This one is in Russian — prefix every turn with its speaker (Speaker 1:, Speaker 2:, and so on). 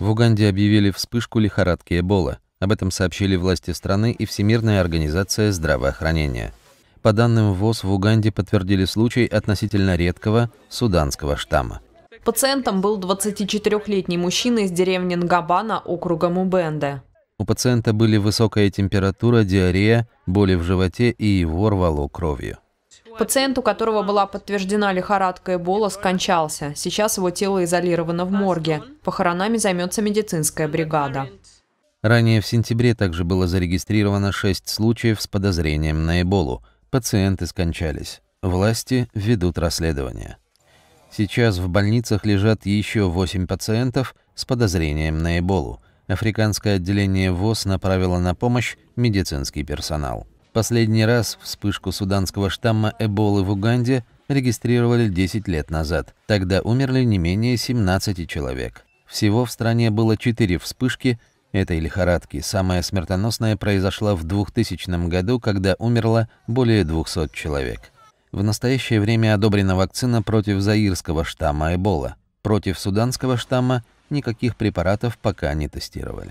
Speaker 1: В Уганде объявили вспышку лихорадки Эбола. Об этом сообщили власти страны и Всемирная организация здравоохранения. По данным ВОЗ, в Уганде подтвердили случай относительно редкого суданского штамма.
Speaker 2: Пациентом был 24-летний мужчина из деревни Нгабана округа Мубенде.
Speaker 1: У пациента были высокая температура, диарея, боли в животе и его рвало кровью.
Speaker 2: Пациент, у которого была подтверждена лихорадка Эбола, скончался. Сейчас его тело изолировано в морге. Похоронами займется медицинская бригада.
Speaker 1: Ранее в сентябре также было зарегистрировано шесть случаев с подозрением на Эболу. Пациенты скончались. Власти ведут расследование. Сейчас в больницах лежат еще восемь пациентов с подозрением на Эболу. Африканское отделение ВОЗ направило на помощь медицинский персонал. Последний раз вспышку суданского штамма Эболы в Уганде регистрировали 10 лет назад. Тогда умерли не менее 17 человек. Всего в стране было 4 вспышки этой лихорадки. Самая смертоносная произошла в 2000 году, когда умерло более 200 человек. В настоящее время одобрена вакцина против заирского штамма Эбола. Против суданского штамма никаких препаратов пока не тестировали.